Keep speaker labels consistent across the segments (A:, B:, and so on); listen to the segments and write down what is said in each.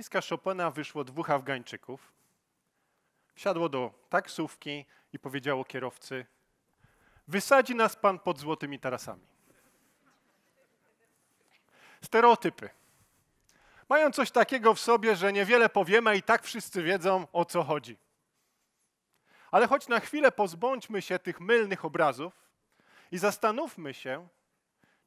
A: lotniska Chopina wyszło dwóch Afgańczyków. Wsiadło do taksówki i powiedziało kierowcy: Wysadzi nas pan pod złotymi tarasami. Stereotypy. Mają coś takiego w sobie, że niewiele powiemy i tak wszyscy wiedzą o co chodzi. Ale choć na chwilę pozbądźmy się tych mylnych obrazów i zastanówmy się,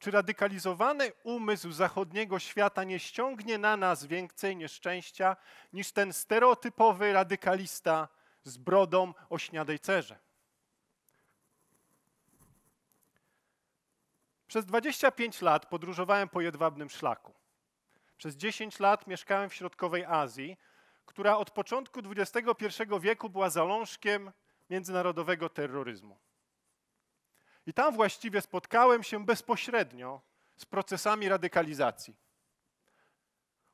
A: czy radykalizowany umysł zachodniego świata nie ściągnie na nas więcej nieszczęścia niż ten stereotypowy radykalista z brodą o śniadej cerze? Przez 25 lat podróżowałem po jedwabnym szlaku. Przez 10 lat mieszkałem w środkowej Azji, która od początku XXI wieku była zalążkiem międzynarodowego terroryzmu. I tam właściwie spotkałem się bezpośrednio z procesami radykalizacji.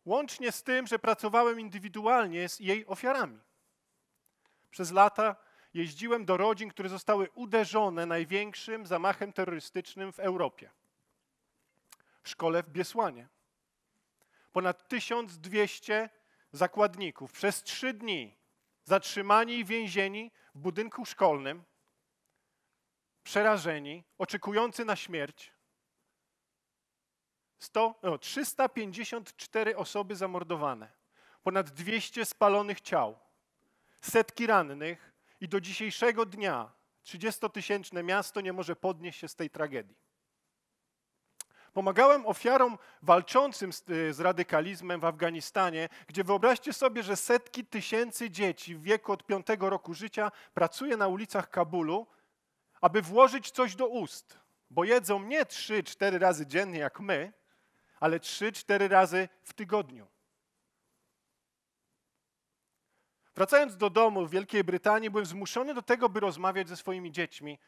A: Łącznie z tym, że pracowałem indywidualnie z jej ofiarami. Przez lata jeździłem do rodzin, które zostały uderzone największym zamachem terrorystycznym w Europie. W szkole w Biesłanie. Ponad 1200 zakładników przez trzy dni zatrzymani i więzieni w budynku szkolnym przerażeni, oczekujący na śmierć. 100, no, 354 osoby zamordowane, ponad 200 spalonych ciał, setki rannych i do dzisiejszego dnia 30-tysięczne miasto nie może podnieść się z tej tragedii. Pomagałem ofiarom walczącym z, y, z radykalizmem w Afganistanie, gdzie wyobraźcie sobie, że setki tysięcy dzieci w wieku od 5 roku życia pracuje na ulicach Kabulu aby włożyć coś do ust, bo jedzą nie 3-4 razy dziennie jak my, ale 3-4 razy w tygodniu. Wracając do domu w Wielkiej Brytanii, byłem zmuszony do tego, by rozmawiać ze swoimi dziećmi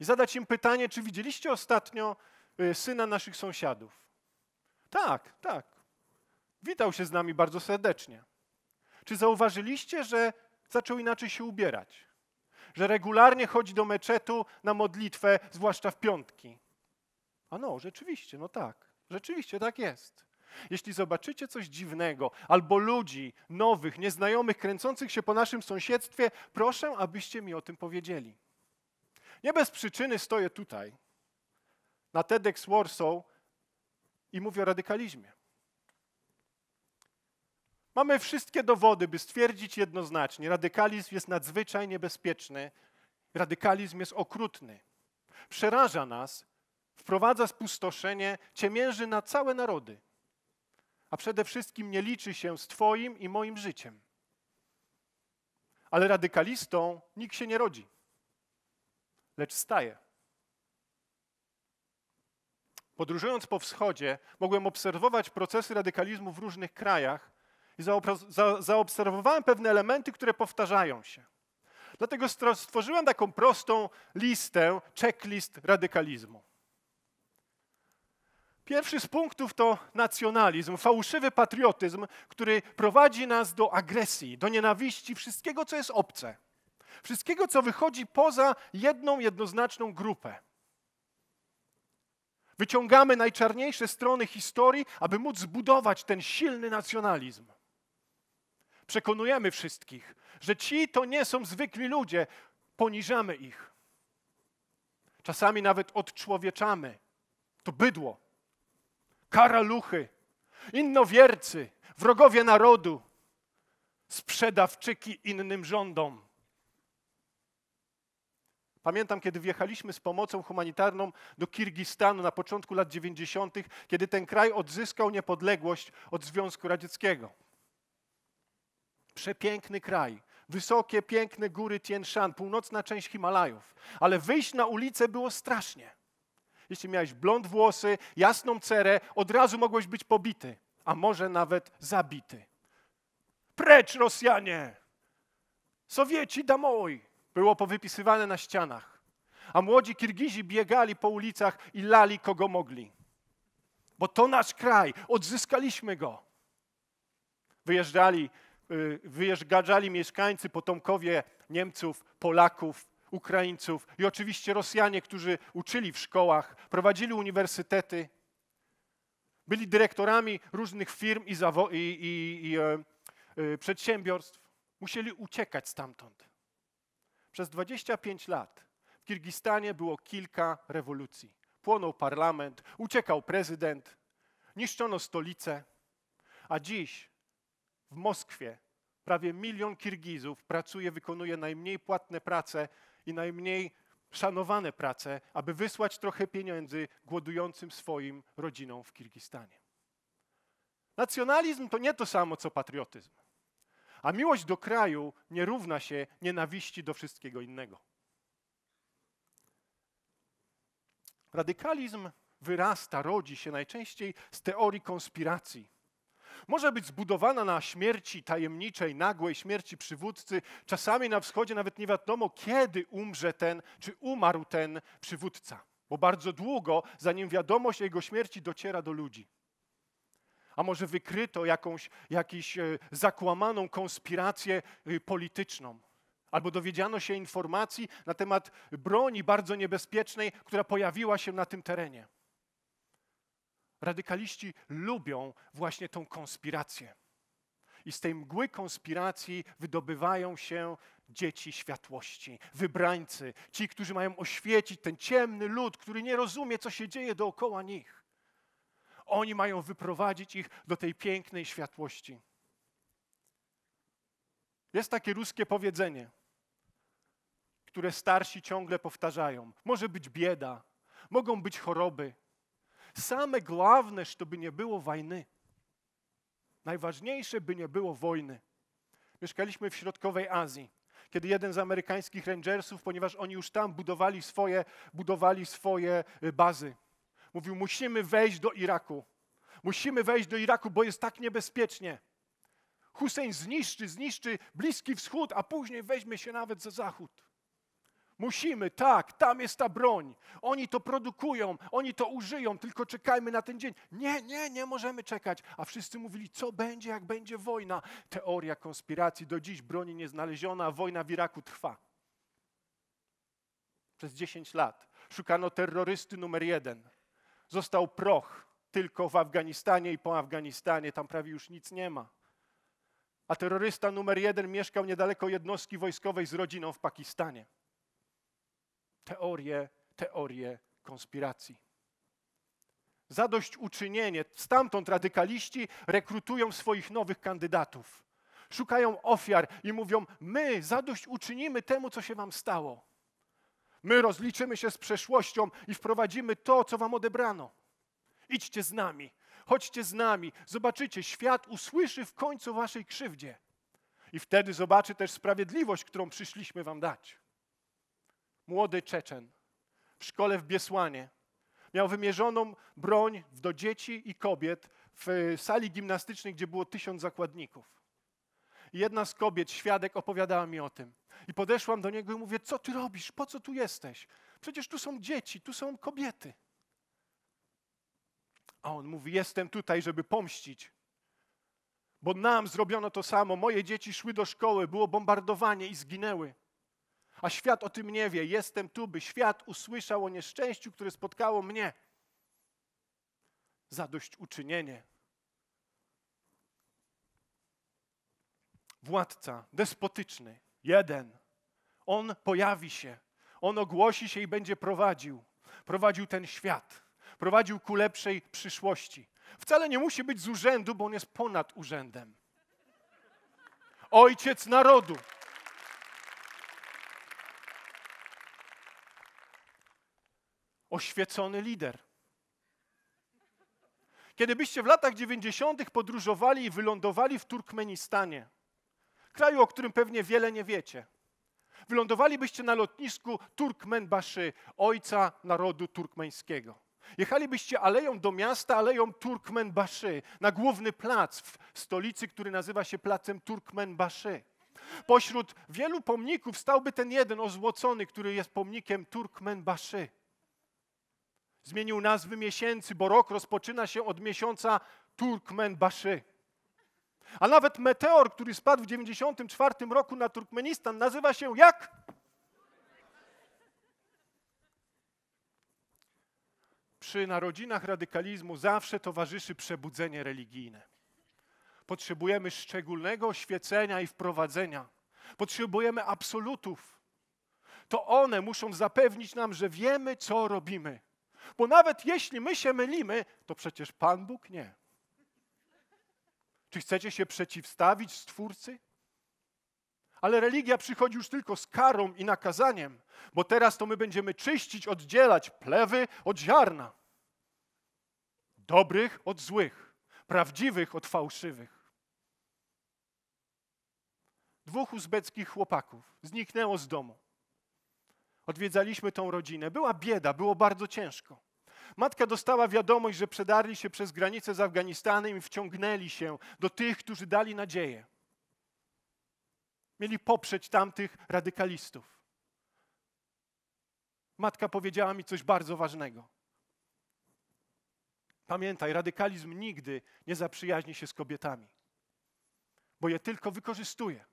A: i zadać im pytanie, czy widzieliście ostatnio y, syna naszych sąsiadów? Tak, tak. Witał się z nami bardzo serdecznie. Czy zauważyliście, że zaczął inaczej się ubierać? że regularnie chodzi do meczetu na modlitwę, zwłaszcza w piątki. A no, rzeczywiście, no tak, rzeczywiście tak jest. Jeśli zobaczycie coś dziwnego albo ludzi nowych, nieznajomych, kręcących się po naszym sąsiedztwie, proszę, abyście mi o tym powiedzieli. Nie bez przyczyny stoję tutaj, na TEDx Warsaw i mówię o radykalizmie. Mamy wszystkie dowody, by stwierdzić jednoznacznie, radykalizm jest nadzwyczajnie niebezpieczny, radykalizm jest okrutny. Przeraża nas, wprowadza spustoszenie, ciemięży na całe narody. A przede wszystkim nie liczy się z Twoim i moim życiem. Ale radykalistą nikt się nie rodzi, lecz staje. Podróżując po wschodzie, mogłem obserwować procesy radykalizmu w różnych krajach i zaobserwowałem pewne elementy, które powtarzają się. Dlatego stworzyłem taką prostą listę, checklist radykalizmu. Pierwszy z punktów to nacjonalizm, fałszywy patriotyzm, który prowadzi nas do agresji, do nienawiści, wszystkiego, co jest obce, wszystkiego, co wychodzi poza jedną jednoznaczną grupę. Wyciągamy najczarniejsze strony historii, aby móc zbudować ten silny nacjonalizm przekonujemy wszystkich, że ci to nie są zwykli ludzie, poniżamy ich. Czasami nawet odczłowieczamy. To bydło, karaluchy, innowiercy, wrogowie narodu, sprzedawczyki innym rządom. Pamiętam, kiedy wjechaliśmy z pomocą humanitarną do Kirgistanu na początku lat 90., kiedy ten kraj odzyskał niepodległość od Związku Radzieckiego. Przepiękny kraj, wysokie, piękne góry Tien Shan, północna część Himalajów. Ale wyjść na ulicę było strasznie. Jeśli miałeś blond włosy, jasną cerę, od razu mogłeś być pobity, a może nawet zabity. Precz, Rosjanie! Sowieci damoj! Było powypisywane na ścianach. A młodzi Kirgizi biegali po ulicach i lali kogo mogli. Bo to nasz kraj, odzyskaliśmy go. Wyjeżdżali Y, wyjeżdżali mieszkańcy, potomkowie Niemców, Polaków, Ukraińców i oczywiście Rosjanie, którzy uczyli w szkołach, prowadzili uniwersytety, byli dyrektorami różnych firm i, i, i, i e, e, przedsiębiorstw. Musieli uciekać stamtąd. Przez 25 lat w Kirgistanie było kilka rewolucji. Płonął parlament, uciekał prezydent, niszczono stolice, a dziś w Moskwie prawie milion Kirgizów pracuje, wykonuje najmniej płatne prace i najmniej szanowane prace, aby wysłać trochę pieniędzy głodującym swoim rodzinom w Kirgistanie. Nacjonalizm to nie to samo co patriotyzm. A miłość do kraju nie równa się nienawiści do wszystkiego innego. Radykalizm wyrasta, rodzi się najczęściej z teorii konspiracji może być zbudowana na śmierci tajemniczej, nagłej śmierci przywódcy. Czasami na wschodzie nawet nie wiadomo, kiedy umrze ten, czy umarł ten przywódca, bo bardzo długo, zanim wiadomość jego śmierci dociera do ludzi. A może wykryto jakąś jakiś, e, zakłamaną konspirację e, polityczną. Albo dowiedziano się informacji na temat broni bardzo niebezpiecznej, która pojawiła się na tym terenie. Radykaliści lubią właśnie tą konspirację. I z tej mgły konspiracji wydobywają się dzieci światłości, wybrańcy, ci, którzy mają oświecić ten ciemny lud, który nie rozumie, co się dzieje dookoła nich. Oni mają wyprowadzić ich do tej pięknej światłości. Jest takie ruskie powiedzenie, które starsi ciągle powtarzają. Może być bieda, mogą być choroby, same главное, żeby nie było войны. Najważniejsze, by nie było wojny. Mieszkaliśmy w środkowej Azji, kiedy jeden z amerykańskich rangersów, ponieważ oni już tam budowali swoje, budowali swoje y, bazy, mówił: Musimy wejść do Iraku. Musimy wejść do Iraku, bo jest tak niebezpiecznie. Hussein zniszczy, zniszczy Bliski Wschód, a później weźmie się nawet za Zachód. Musimy, tak, tam jest ta broń. Oni to produkują, oni to użyją, tylko czekajmy na ten dzień. Nie, nie, nie możemy czekać. A wszyscy mówili, co będzie, jak będzie wojna. Teoria konspiracji do dziś, broni nie znaleziona, wojna w Iraku trwa. Przez 10 lat szukano terrorysty numer jeden. Został proch tylko w Afganistanie i po Afganistanie, tam prawie już nic nie ma. A terrorysta numer jeden mieszkał niedaleko jednostki wojskowej z rodziną w Pakistanie teorie, teorie konspiracji. Zadośćuczynienie. Stamtąd radykaliści rekrutują swoich nowych kandydatów. Szukają ofiar i mówią: My zadośćuczynimy temu, co się wam stało. My rozliczymy się z przeszłością i wprowadzimy to, co wam odebrano. Idźcie z nami, chodźcie z nami, zobaczycie, świat usłyszy w końcu waszej krzywdzie. I wtedy zobaczy też sprawiedliwość, którą przyszliśmy wam dać młody Czeczen w szkole w Biesłanie. Miał wymierzoną broń do dzieci i kobiet w sali gimnastycznej, gdzie było tysiąc zakładników. Jedna z kobiet, świadek, opowiadała mi o tym. I podeszłam do niego i mówię: Co ty robisz? Po co tu jesteś? Przecież tu są dzieci, tu są kobiety. A on mówi: Jestem tutaj, żeby pomścić. Bo nam zrobiono to samo. Moje dzieci szły do szkoły, było bombardowanie i zginęły a świat o tym nie wie. Jestem tu, by świat usłyszał o nieszczęściu, które spotkało mnie. Zadośćuczynienie. Władca despotyczny, jeden. On pojawi się, on ogłosi się i będzie prowadził. Prowadził ten świat, prowadził ku lepszej przyszłości. Wcale nie musi być z urzędu, bo on jest ponad urzędem. Ojciec narodu. oświecony lider. Kiedybyście w latach 90. podróżowali i wylądowali w Turkmenistanie, kraju, o którym pewnie wiele nie wiecie, wylądowalibyście na lotnisku Turkmenbaszy, ojca narodu turkmeńskiego. Jechalibyście aleją do miasta, aleją Turkmenbaszy, na główny plac w stolicy, który nazywa się placem Turkmenbaszy. Pośród wielu pomników stałby ten jeden ozłocony, który jest pomnikiem Turkmenbaszy. Zmienił nazwy miesięcy, bo rok rozpoczyna się od miesiąca Turkmenbaszy. A nawet meteor, który spadł w 94 roku na Turkmenistan, nazywa się jak? Przy narodzinach radykalizmu zawsze towarzyszy przebudzenie religijne. Potrzebujemy szczególnego oświecenia i wprowadzenia. Potrzebujemy absolutów. To one muszą zapewnić nam, że wiemy, co robimy bo nawet jeśli my się mylimy, to przecież Pan Bóg nie. Czy chcecie się przeciwstawić Stwórcy? Ale religia przychodzi już tylko z karą i nakazaniem, bo teraz to my będziemy czyścić, oddzielać plewy od ziarna, dobrych od złych, prawdziwych od fałszywych. Dwóch uzbeckich chłopaków zniknęło z domu odwiedzaliśmy tą rodzinę. Była bieda, było bardzo ciężko. Matka dostała wiadomość, że przedarli się przez granicę z Afganistanem i wciągnęli się do tych, którzy dali nadzieję. Mieli poprzeć tamtych radykalistów. Matka powiedziała mi coś bardzo ważnego. Pamiętaj, radykalizm nigdy nie zaprzyjaźni się z kobietami, bo je tylko wykorzystuje.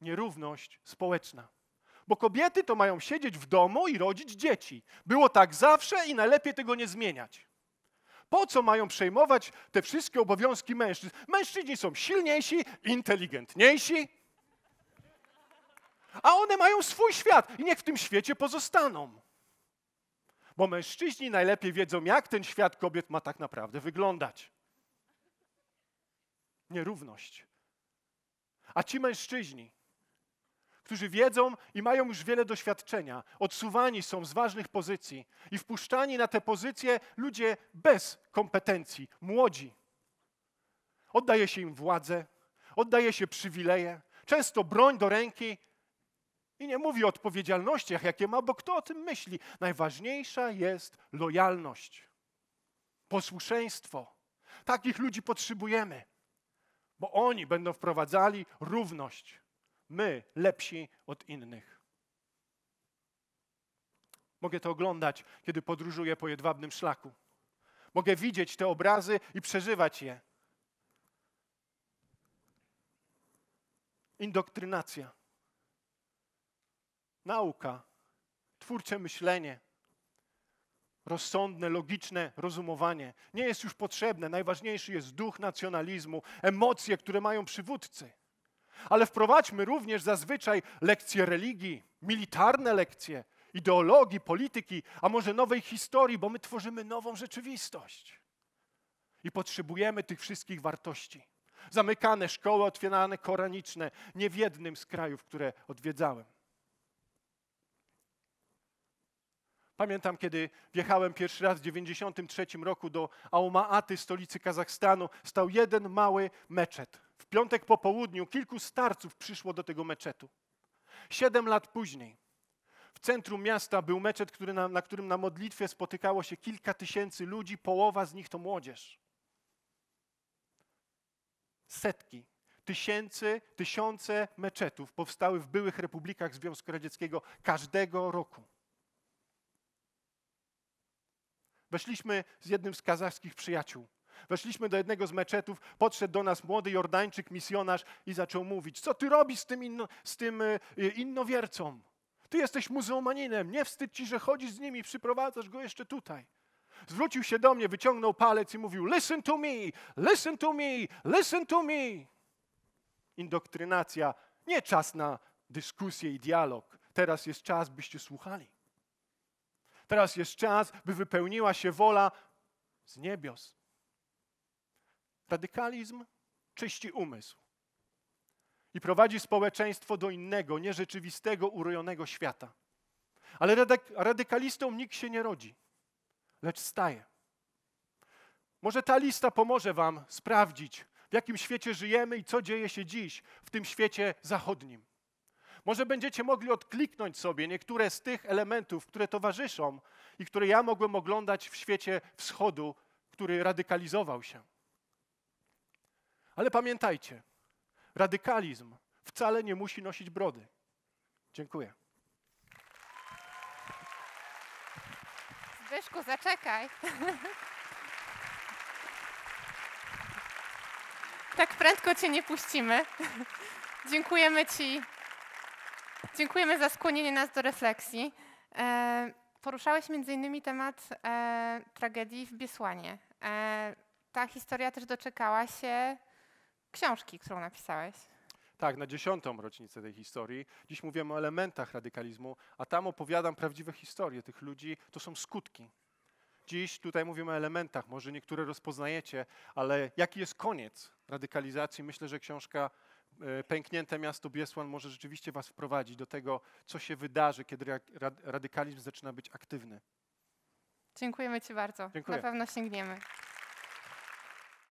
A: nierówność społeczna. Bo kobiety to mają siedzieć w domu i rodzić dzieci. Było tak zawsze i najlepiej tego nie zmieniać. Po co mają przejmować te wszystkie obowiązki mężczyzn? Mężczyźni są silniejsi, inteligentniejsi, a one mają swój świat i niech w tym świecie pozostaną. Bo mężczyźni najlepiej wiedzą, jak ten świat kobiet ma tak naprawdę wyglądać. Nierówność. A ci mężczyźni, którzy wiedzą i mają już wiele doświadczenia, odsuwani są z ważnych pozycji i wpuszczani na te pozycje ludzie bez kompetencji, młodzi. Oddaje się im władzę, oddaje się przywileje, często broń do ręki i nie mówi o odpowiedzialnościach, jakie ma, bo kto o tym myśli? Najważniejsza jest lojalność, posłuszeństwo. Takich ludzi potrzebujemy, bo oni będą wprowadzali równość my lepsi od innych. Mogę to oglądać, kiedy podróżuję po jedwabnym szlaku. Mogę widzieć te obrazy i przeżywać je. Indoktrynacja, nauka, twórcze myślenie, rozsądne, logiczne rozumowanie nie jest już potrzebne. Najważniejszy jest duch nacjonalizmu, emocje, które mają przywódcy ale wprowadźmy również zazwyczaj lekcje religii, militarne lekcje, ideologii, polityki, a może nowej historii, bo my tworzymy nową rzeczywistość. I potrzebujemy tych wszystkich wartości. Zamykane szkoły, otwierane koraniczne, nie w jednym z krajów, które odwiedzałem. Pamiętam, kiedy wjechałem pierwszy raz w 1993 roku do Aumaaty, stolicy Kazachstanu, stał jeden mały meczet w piątek po południu kilku starców przyszło do tego meczetu. Siedem lat później w centrum miasta był meczet, który na, na którym na modlitwie spotykało się kilka tysięcy ludzi, połowa z nich to młodzież. Setki, tysięcy, tysiące meczetów powstały w byłych republikach Związku Radzieckiego każdego roku. Weszliśmy z jednym z kazachskich przyjaciół Weszliśmy do jednego z meczetów, podszedł do nas młody Jordańczyk, misjonarz i zaczął mówić, co ty robisz z tym, inno, z tym e, e, innowiercą? Ty jesteś muzułmaninem, nie wstyd ci, że chodzisz z nimi, przyprowadzasz go jeszcze tutaj. Zwrócił się do mnie, wyciągnął palec i mówił, listen to me, listen to me, listen to me. Indoktrynacja, nie czas na dyskusję i dialog. Teraz jest czas, byście słuchali. Teraz jest czas, by wypełniła się wola z niebios. Radykalizm czyści umysł i prowadzi społeczeństwo do innego, nierzeczywistego, urojonego świata. Ale radykalistą nikt się nie rodzi, lecz staje. Może ta lista pomoże Wam sprawdzić, w jakim świecie żyjemy i co dzieje się dziś w tym świecie zachodnim. Może będziecie mogli odkliknąć sobie niektóre z tych elementów, które towarzyszą i które ja mogłem oglądać w świecie wschodu, który radykalizował się. Ale pamiętajcie, radykalizm wcale nie musi nosić brody. Dziękuję. Zbyszku, zaczekaj. tak prędko cię nie puścimy. Dziękujemy ci. Dziękujemy za skłonienie nas do refleksji. E, poruszałeś między innymi temat e, tragedii w Biesłanie. E, ta historia też doczekała się książki, którą napisałeś. Tak, na dziesiątą rocznicę tej historii. Dziś mówimy o elementach radykalizmu, a tam opowiadam prawdziwe historie tych ludzi. To są skutki. Dziś tutaj mówimy o elementach, może niektóre rozpoznajecie, ale jaki jest koniec radykalizacji? Myślę, że książka e, Pęknięte miasto Biesłan może rzeczywiście was wprowadzić do tego, co się wydarzy, kiedy radykalizm zaczyna być aktywny. Dziękujemy Ci bardzo. Dziękuję. Na pewno sięgniemy.